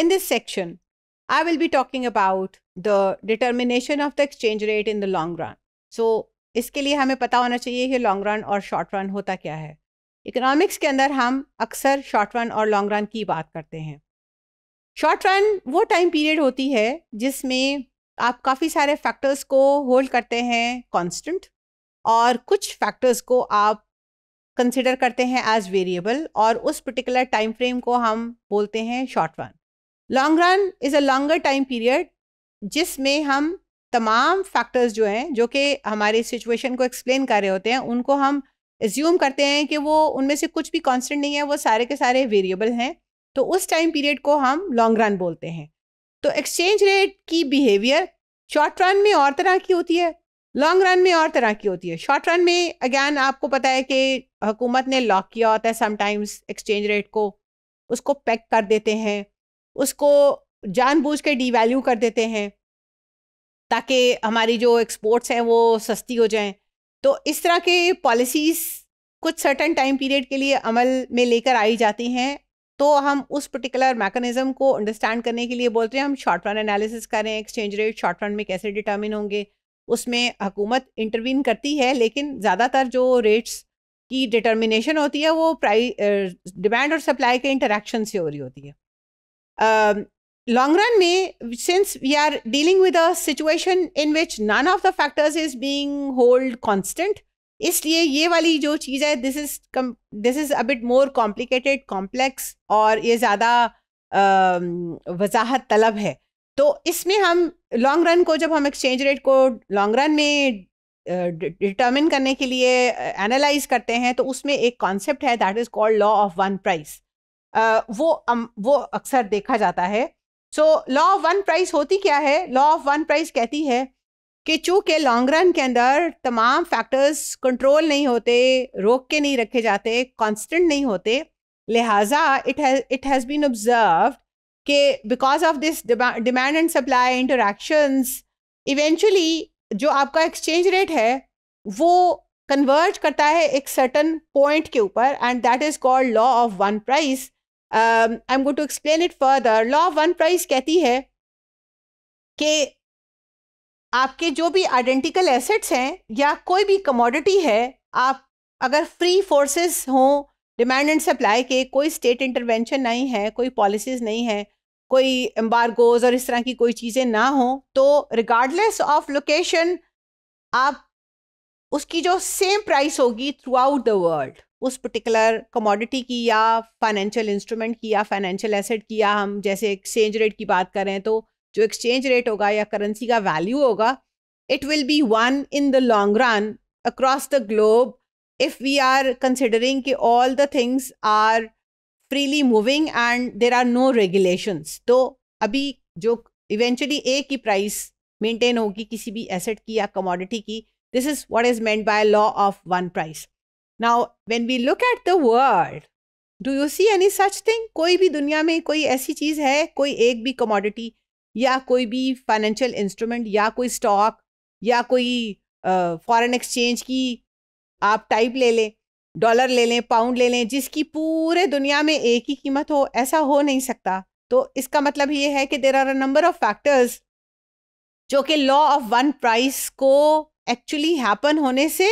In this section, I will be talking about the determination of the exchange rate in the long run. So इसके लिए हमें पता होना चाहिए कि लॉन्ग रन और शॉर्ट रन होता क्या है इकोनॉमिक्स के अंदर हम अक्सर शॉर्ट रन और लॉन्ग रन की बात करते हैं शॉर्ट रन वो टाइम पीरियड होती है जिसमें आप काफ़ी सारे फैक्टर्स को होल्ड करते हैं कांस्टेंट और कुछ फैक्टर्स को आप कंसिडर करते हैं एज वेरिएबल और उस पर्टिकुलर टाइम फ्रेम को हम बोलते हैं short run long run is a longer time period जिसमें हम तमाम फैक्टर्स जो हैं जो कि हमारे सिचुएशन को एक्सप्लेन कर रहे होते हैं उनको हम एज्यूम करते हैं कि वो उनमें से कुछ भी कांस्टेंट नहीं है वो सारे के सारे वेरिएबल हैं तो उस टाइम पीरियड को हम लॉन्ग रन बोलते हैं तो एक्सचेंज रेट की बिहेवियर शॉर्ट रन में और तरह की होती है लॉन्ग रन में और तरह की होती है शॉर्ट रन में अगैन आपको पता है कि हुकूमत ने लॉक किया होता है समटाइम्स एक्सचेंज रेट को उसको पैक कर देते हैं उसको जानबूझ के डिवैल्यू कर देते हैं ताकि हमारी जो एक्सपोर्ट्स हैं वो सस्ती हो जाएं तो इस तरह के पॉलिसीज़ कुछ सर्टन टाइम पीरियड के लिए अमल में लेकर आई जाती हैं तो हम उस पर्टिकुलर मैकेनिज्म को अंडरस्टैंड करने के लिए बोलते हैं हम शॉर्ट रन एनालिसिस करें एक्सचेंज रेट शॉर्ट रन में कैसे डिटर्मिन होंगे उसमें हुकूमत इंटरवीन करती है लेकिन ज़्यादातर जो रेट्स की डिटर्मिनेशन होती है वो प्राइस डिमांड और सप्लाई के इंटरेक्शन से हो रही होती है लॉन्ग रन में since we are dealing with a situation in which none of the factors is is hold hold इसलिए ये वाली जो चीज़ है this is this is a bit more complicated complex और ये ज़्यादा um, वजाहत तलब है तो इसमें हम लॉन्ग रन को जब हम एक्सचेंज रेट को लॉन्ग रन में डिटर्मिन करने के लिए एनालाइज करते हैं तो उसमें एक कॉन्सेप्ट है that is called law of one price वो वो अक्सर देखा जाता है so law of one price होती क्या है लॉ ऑफ वन प्राइस कहती है कि चूँकि लॉन्ग रन के अंदर तमाम फैक्टर्स कंट्रोल नहीं होते रोक के नहीं रखे जाते कांस्टेंट नहीं होते लिहाजा it has it has been observe कि because of this demand and supply interactions eventually जो आपका एक्सचेंज रेट है वो कन्वर्ज करता है एक सर्टन पॉइंट के ऊपर and that is called law of one price I am going to explain it further law one price कहती है कि आपके जो भी आइडेंटिकल एसेट्स हैं या कोई भी कमोडिटी है आप अगर फ्री फोर्सेस हों डिमांड एंड सप्लाई के कोई स्टेट इंटरवेंशन नहीं है कोई पॉलिसीज़ नहीं है कोई एम्बार्गोज और इस तरह की कोई चीज़ें ना हों तो रिगार्डलेस ऑफ लोकेशन आप उसकी जो सेम प्राइस होगी थ्रू आउट द वर्ल्ड उस पर्टिकुलर कमोडिटी की या फाइनेंशियल इंस्ट्रूमेंट की या फाइनेंशियल एसेट की या हम जैसे एक्सचेंज रेट की बात करें तो जो एक्सचेंज रेट होगा या करेंसी का वैल्यू होगा it will be one in the long run across the globe if we are considering कि all the things are freely moving and there are no regulations तो अभी जो इवेंचुअली ए की price maintain होगी किसी भी एसेट की या कमोडिटी की this is what is meant by law of one price now when we look at the world do you see any such thing कोई भी दुनिया में कोई ऐसी चीज़ है कोई एक भी कमोडिटी या कोई भी फाइनेंशियल इंस्ट्रूमेंट या कोई स्टॉक या कोई फॉरेन uh, एक्सचेंज की आप टाइप ले लें डॉलर ले लें पाउंड ले लें जिसकी पूरे दुनिया में एक ही कीमत हो ऐसा हो नहीं सकता तो इसका मतलब ये है कि there are a number of factors जो कि लॉ ऑफ वन प्राइस को एक्चुअली हैपन होने से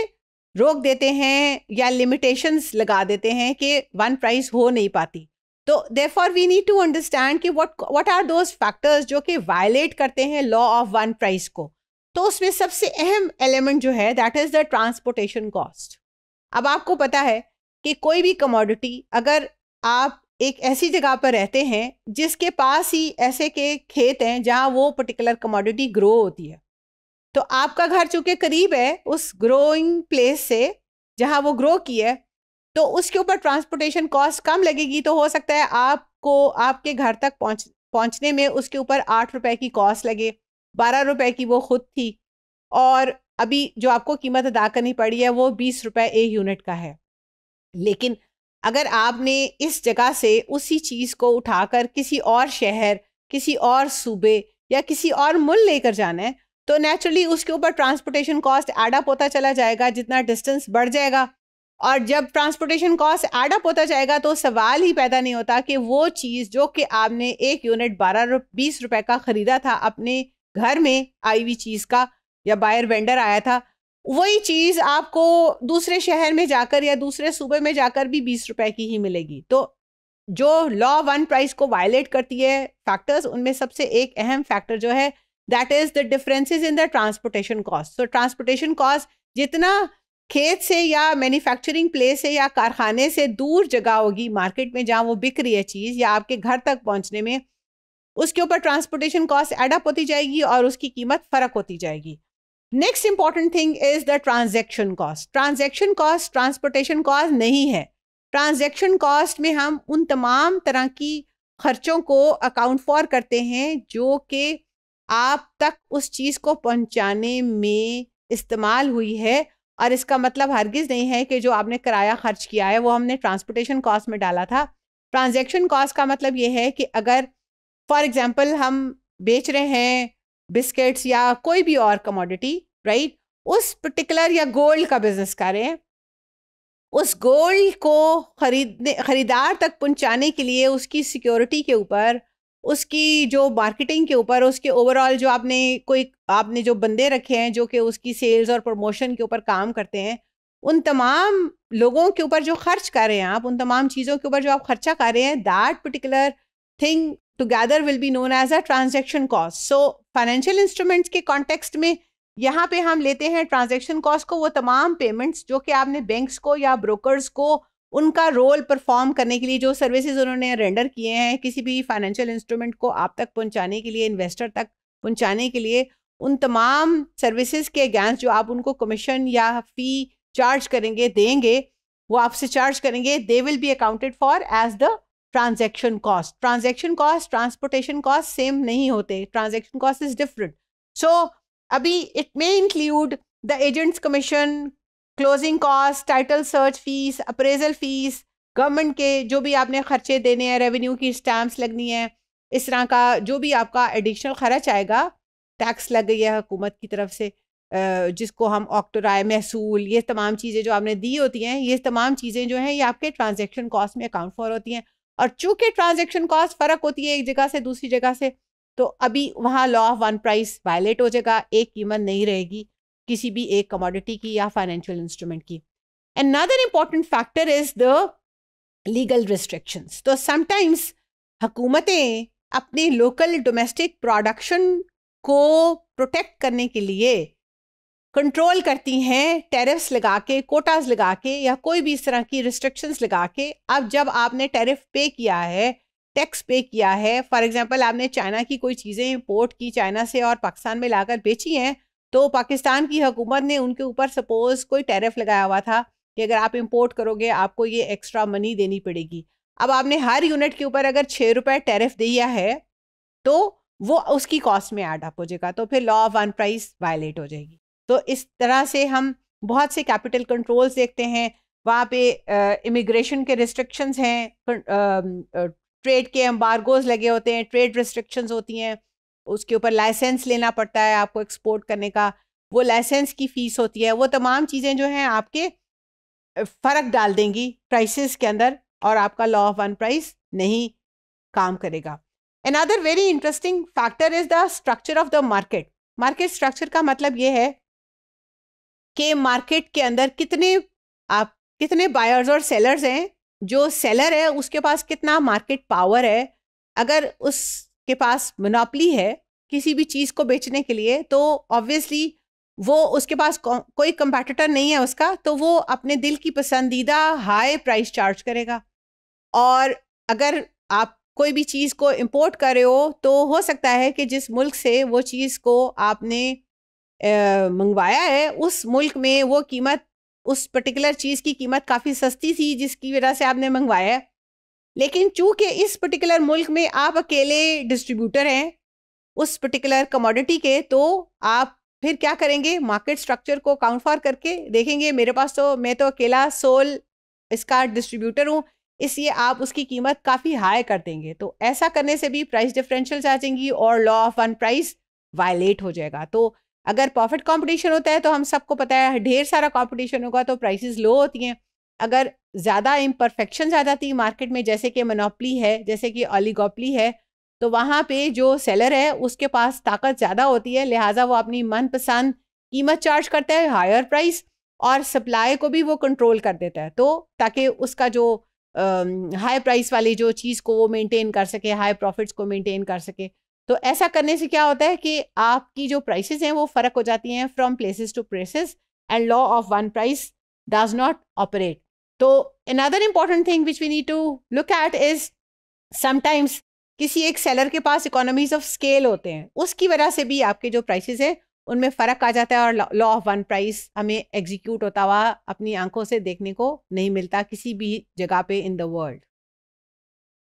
रोक देते हैं या लिमिटेशंस लगा देते हैं कि वन प्राइस हो नहीं पाती तो therefore we need to understand कि what what are those factors जो कि वायलेट करते हैं लॉ ऑफ वन प्राइस को तो उसमें सबसे अहम एलिमेंट जो है that is the transportation cost अब आपको पता है कि कोई भी कमोडिटी अगर आप एक ऐसी जगह पर रहते हैं जिसके पास ही ऐसे के खेत हैं जहाँ वो पर्टिकुलर कमोडिटी ग्रो होती है तो आपका घर चूंकि करीब है उस ग्रोइंग प्लेस से जहाँ वो ग्रो की है तो उसके ऊपर ट्रांसपोर्टेशन कॉस्ट कम लगेगी तो हो सकता है आपको आपके घर तक पहुँच पहुँचने में उसके ऊपर आठ रुपए की कॉस्ट लगे बारह रुपए की वो खुद थी और अभी जो आपको कीमत अदा करनी पड़ी है वो बीस रुपए ए यूनिट का है लेकिन अगर आपने इस जगह से उसी चीज़ को उठाकर किसी और शहर किसी और सूबे या किसी और मुल्क लेकर जाना है तो नेचुरली उसके ऊपर ट्रांसपोर्टेशन कॉस्ट एडअप होता चला जाएगा जितना डिस्टेंस बढ़ जाएगा और जब ट्रांसपोर्टेशन कॉस्ट एडअप होता जाएगा तो सवाल ही पैदा नहीं होता कि वो चीज़ जो कि आपने एक यूनिट बारह रुप, बीस रुपए का ख़रीदा था अपने घर में आई हुई चीज़ का या बायर वेंडर आया था वही चीज़ आपको दूसरे शहर में जाकर या दूसरे सूबे में जाकर भी बीस रुपए की ही मिलेगी तो जो लॉ वन प्राइस को वायलेट करती है फैक्टर्स उनमें सबसे एक अहम फैक्टर जो है that is the differences in the transportation cost so transportation cost जितना खेत से या मैन्युफैक्चरिंग प्लेस से या कारखाने से दूर जगह होगी मार्केट में जहाँ वो बिक रही है चीज़ या आपके घर तक पहुँचने में उसके ऊपर ट्रांसपोर्टेशन कॉस्ट एडअप होती जाएगी और उसकी कीमत फ़र्क होती जाएगी next important thing is the transaction cost transaction cost transportation cost नहीं है ट्रांजेक्शन कॉस्ट में हम उन तमाम तरह की खर्चों को अकाउंट फॉर करते हैं जो कि आप तक उस चीज़ को पहुंचाने में इस्तेमाल हुई है और इसका मतलब हरगिज़ नहीं है कि जो आपने किराया खर्च किया है वो हमने ट्रांसपोर्टेशन कॉस्ट में डाला था ट्रांजेक्शन कॉस्ट का मतलब ये है कि अगर फॉर एग्ज़ाम्पल हम बेच रहे हैं बिस्किट्स या कोई भी और कमोडिटी राइट उस पर्टिकुलर या गोल्ड का बिजनेस करें उस गोल्ड को खरीदने खरीदार तक पहुंचाने के लिए उसकी सिक्योरिटी के ऊपर उसकी जो मार्केटिंग के ऊपर उसके ओवरऑल जो आपने कोई आपने जो बंदे रखे हैं जो कि उसकी सेल्स और प्रमोशन के ऊपर काम करते हैं उन तमाम लोगों के ऊपर जो खर्च कर रहे हैं आप उन तमाम चीज़ों के ऊपर जो आप खर्चा कर रहे हैं that particular thing together will be known as a transaction cost so financial instruments के कॉन्टेक्स्ट में यहाँ पे हम लेते हैं ट्रांजेक्शन कॉस्ट को वो तमाम पेमेंट्स जो कि आपने बैंक्स को या ब्रोकर्स को उनका रोल परफॉर्म करने के लिए जो सर्विसेज उन्होंने रेंडर किए हैं किसी भी फाइनेंशियल इंस्ट्रूमेंट को आप तक पहुंचाने के लिए इन्वेस्टर तक पहुंचाने के लिए उन तमाम सर्विसेज के अगेंस्ट जो आप उनको कमीशन या फ़ी चार्ज करेंगे देंगे वो आपसे चार्ज करेंगे they will be accounted for as the transaction cost transaction cost transportation cost same नहीं होते transaction cost is different so अभी it may include the agents commission closing cost title search fees appraisal fees government के जो भी आपने खर्चे देने हैं रेवेन्यू की स्टैम्प्स लगनी है इस तरह का जो भी आपका एडिशनल खर्च आएगा टैक्स लग गई है हुकूमत की तरफ से जिसको हम ऑक्टोराय महसूल ये तमाम चीज़ें जो आपने दी होती हैं ये तमाम चीज़ें जो हैं ये आपके ट्रांजेक्शन कॉस्ट में अकाउंट फॉर होती हैं और चूंकि ट्रांजेक्शन कॉस्ट फ़र्क होती है एक जगह से दूसरी जगह से तो अभी वहाँ law of one price violate हो जाएगा एक कीमत नहीं रहेगी किसी भी एक कमोडिटी की या फाइनेंशियल इंस्ट्रूमेंट की another important factor is the legal restrictions तो समटाइम्स हुकूमतें अपने लोकल डोमेस्टिक प्रोडक्शन को प्रोटेक्ट करने के लिए कंट्रोल करती हैं टैरिफ्स लगा के कोटाज लगा के या कोई भी इस तरह की रिस्ट्रिक्शंस लगा के अब जब आपने टैरिफ पे किया है टैक्स पे किया है फॉर एग्जांपल आपने चाइना की कोई चीज़ें इंपोर्ट की चाइना से और पाकिस्तान में लाकर बेची हैं तो पाकिस्तान की हुकूमत ने उनके ऊपर सपोज कोई टैरिफ लगाया हुआ था कि अगर आप इम्पोर्ट करोगे आपको ये एक्स्ट्रा मनी देनी पड़ेगी अब आपने हर यूनिट के ऊपर अगर छः रुपये टैरिफ दिया है तो वो उसकी कॉस्ट में ऐड अप हो जाएगा तो फिर law of one price violate हो जाएगी तो इस तरह से हम बहुत से कैपिटल कंट्रोल्स देखते हैं वहाँ पे इमिग्रेशन के रिस्ट्रिक्शंस हैं ट्रेड के एम्बार्गोज लगे होते हैं ट्रेड रिस्ट्रिक्शंस होती हैं उसके ऊपर लाइसेंस लेना पड़ता है आपको एक्सपोर्ट करने का वो लाइसेंस की फ़ीस होती है वो तमाम चीज़ें जो हैं आपके फ़र्क डाल देंगी प्राइसेस के अंदर और आपका लॉ ऑफ वन प्राइस नहीं काम करेगा another very interesting factor is the structure of the market market structure का मतलब ये है कि मार्केट के अंदर कितने आप कितने बायर्स और सेलर्स हैं जो सेलर है उसके पास कितना मार्केट पावर है अगर उस के पास मोनोपली है किसी भी चीज़ को बेचने के लिए तो ऑब्वियसली वो उसके पास को, कोई कंपेटिटर नहीं है उसका तो वो अपने दिल की पसंदीदा हाई प्राइस चार्ज करेगा और अगर आप कोई भी चीज़ को इम्पोर्ट कर रहे हो तो हो सकता है कि जिस मुल्क से वो चीज़ को आपने मंगवाया है उस मुल्क में वो कीमत उस पर्टिकुलर चीज़ की कीमत काफ़ी सस्ती थी जिसकी वजह से आपने मंगवाया है लेकिन चूंकि इस पर्टिकुलर मुल्क में आप अकेले डिस्ट्रीब्यूटर हैं उस पर्टिकुलर कमोडिटी के तो आप फिर क्या करेंगे मार्केट स्ट्रक्चर को काउंट फॉर करके देखेंगे मेरे पास तो मैं तो अकेला सोल इसका डिस्ट्रीब्यूटर हूँ इसलिए आप उसकी कीमत काफ़ी हाई कर देंगे तो ऐसा करने से भी प्राइस डिफरेंशियल आ जाएंगी और law of one price violate हो जाएगा तो अगर प्रॉफिट कंपटीशन होता है तो हम सबको पता है ढेर सारा कंपटीशन होगा तो प्राइसेस लो होती हैं अगर ज़्यादा इम्परफेक्शन ज़्यादा थी मार्केट में जैसे कि मनोपली है जैसे कि ऑलीगोपली है तो वहाँ पे जो सेलर है उसके पास ताकत ज़्यादा होती है लिहाजा वो अपनी मनपसंद कीमत चार्ज करता है हायर प्राइस और सप्लाई को भी वो कंट्रोल कर देता है तो ताकि उसका जो हाई प्राइस वाली जो चीज़ को वो मेनटेन कर सके हाई प्रॉफिट्स को मेनटेन कर सके तो ऐसा करने से क्या होता है कि आपकी जो प्राइसेस हैं वो फ़र्क हो जाती हैं from places to places and law of one price does not operate तो another important thing which we need to look at is sometimes किसी एक सेलर के पास इकोनॉमीज ऑफ स्केल होते हैं उसकी वजह से भी आपके जो प्राइसेस हैं उनमें फ़र्क आ जाता है और लॉ ऑफ वन प्राइस हमें एग्जीक्यूट होता हुआ अपनी आंखों से देखने को नहीं मिलता किसी भी जगह पे इन द वर्ल्ड